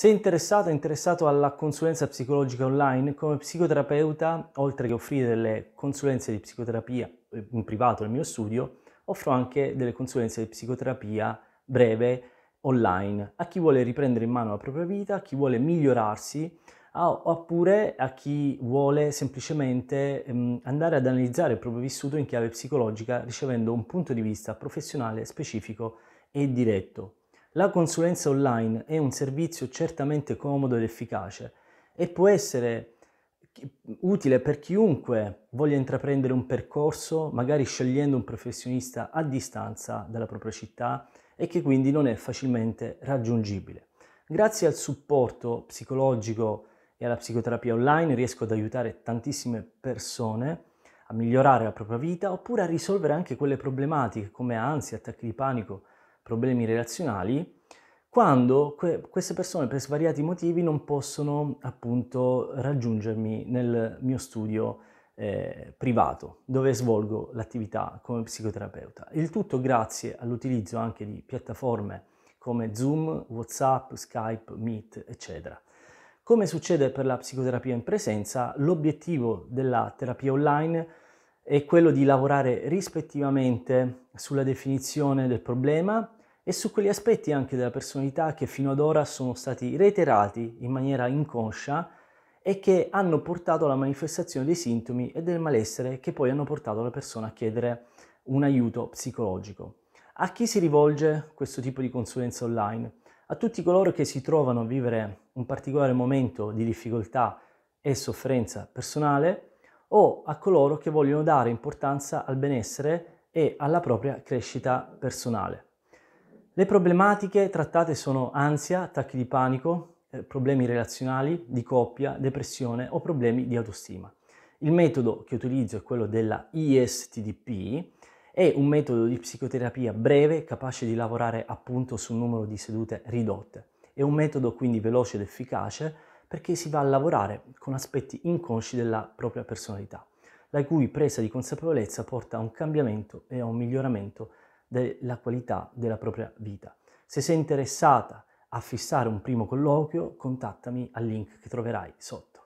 Se interessato interessato alla consulenza psicologica online, come psicoterapeuta, oltre che offrire delle consulenze di psicoterapia eh, in privato nel mio studio, offro anche delle consulenze di psicoterapia breve online a chi vuole riprendere in mano la propria vita, a chi vuole migliorarsi, oppure a chi vuole semplicemente ehm, andare ad analizzare il proprio vissuto in chiave psicologica ricevendo un punto di vista professionale specifico e diretto. La consulenza online è un servizio certamente comodo ed efficace e può essere utile per chiunque voglia intraprendere un percorso, magari scegliendo un professionista a distanza dalla propria città e che quindi non è facilmente raggiungibile. Grazie al supporto psicologico e alla psicoterapia online riesco ad aiutare tantissime persone a migliorare la propria vita oppure a risolvere anche quelle problematiche come ansia, attacchi di panico, problemi relazionali, quando que- queste persone per svariati motivi non possono appunto raggiungermi nel mio studio eh, privato dove svolgo l'attività come psicoterapeuta. Il tutto grazie all'utilizzo anche di piattaforme come Zoom, WhatsApp, Skype, Meet, eccetera. Come succede per la psicoterapia in presenza, l'obiettivo della terapia online è quello di lavorare rispettivamente sulla definizione del problema e su quegli aspetti anche della personalità che fino ad ora sono stati reiterati in maniera inconscia e che hanno portato alla manifestazione dei sintomi e del malessere che poi hanno portato la persona a chiedere un aiuto psicologico. A chi si rivolge questo tipo di consulenza online? A tutti coloro che si trovano a vivere un particolare momento di difficoltà e sofferenza personale o a coloro che vogliono dare importanza al benessere e alla propria crescita personale. Le problematiche trattate sono ansia, attacchi di panico, eh, problemi relazionali, di coppia, depressione o problemi di autostima. Il metodo che utilizzo è quello della ISTDP, è un metodo di psicoterapia breve capace di lavorare appunto su un numero di sedute ridotte. È un metodo quindi veloce ed efficace perché si va a lavorare con aspetti inconsci della propria personalità, la cui presa di consapevolezza porta a un cambiamento e a un miglioramento della qualità della propria vita. Se sei interessata a fissare un primo colloquio, contattami al link che troverai sotto.